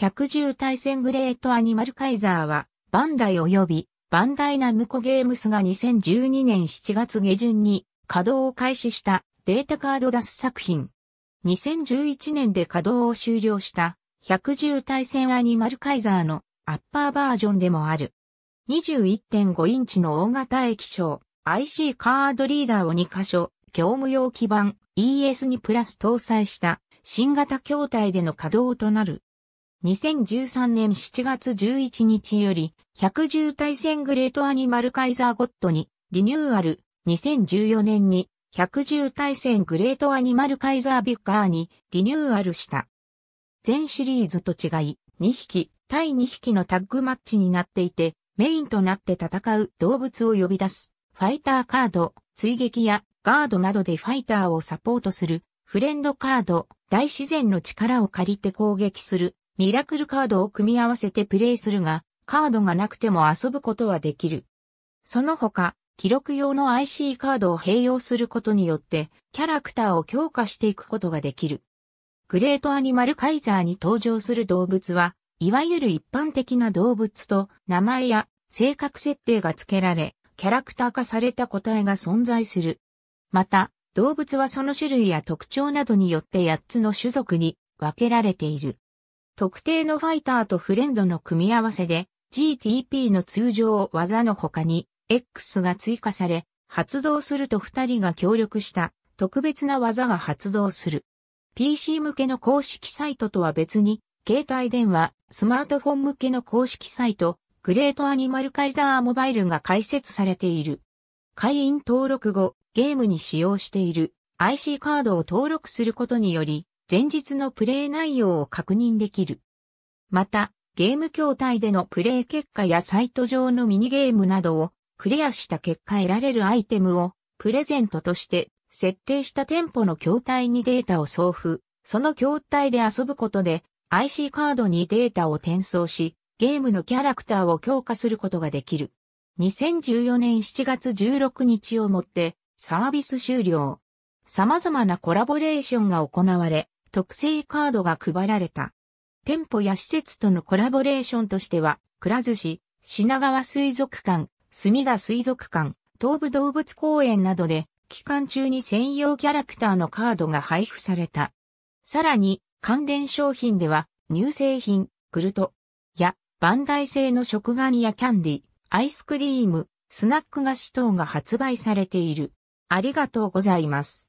110対戦グレートアニマルカイザーは、バンダイ及び、バンダイナムコゲームスが2012年7月下旬に稼働を開始したデータカード出す作品。2011年で稼働を終了した110対戦アニマルカイザーのアッパーバージョンでもある。21.5インチの大型液晶 IC カードリーダーを2箇所、業務用基板 ES2 プラス搭載した新型筐体での稼働となる。2013年7月11日より、110対戦グレートアニマルカイザーゴッドに、リニューアル、2014年に、110対戦グレートアニマルカイザービッカーに、リニューアルした。全シリーズと違い、2匹、対2匹のタッグマッチになっていて、メインとなって戦う動物を呼び出す、ファイターカード、追撃やガードなどでファイターをサポートする、フレンドカード、大自然の力を借りて攻撃する、ミラクルカードを組み合わせてプレイするが、カードがなくても遊ぶことはできる。その他、記録用の IC カードを併用することによって、キャラクターを強化していくことができる。グレートアニマルカイザーに登場する動物は、いわゆる一般的な動物と名前や性格設定が付けられ、キャラクター化された個体が存在する。また、動物はその種類や特徴などによって8つの種族に分けられている。特定のファイターとフレンドの組み合わせで GTP の通常技の他に X が追加され、発動すると2人が協力した特別な技が発動する。PC 向けの公式サイトとは別に、携帯電話、スマートフォン向けの公式サイト、グレートアニマルカイザーモバイルが開設されている。会員登録後、ゲームに使用している IC カードを登録することにより、前日のプレイ内容を確認できる。また、ゲーム筐体でのプレイ結果やサイト上のミニゲームなどをクリアした結果得られるアイテムをプレゼントとして設定した店舗の筐体にデータを送付、その筐体で遊ぶことで IC カードにデータを転送し、ゲームのキャラクターを強化することができる。2014年7月16日をもってサービス終了。様々なコラボレーションが行われ、特製カードが配られた。店舗や施設とのコラボレーションとしては、くら寿司、品川水族館、墨田水族館、東武動物公園などで、期間中に専用キャラクターのカードが配布された。さらに、関連商品では、乳製品、クルト、や、バンダイ製の食玩やキャンディ、アイスクリーム、スナック菓子等が発売されている。ありがとうございます。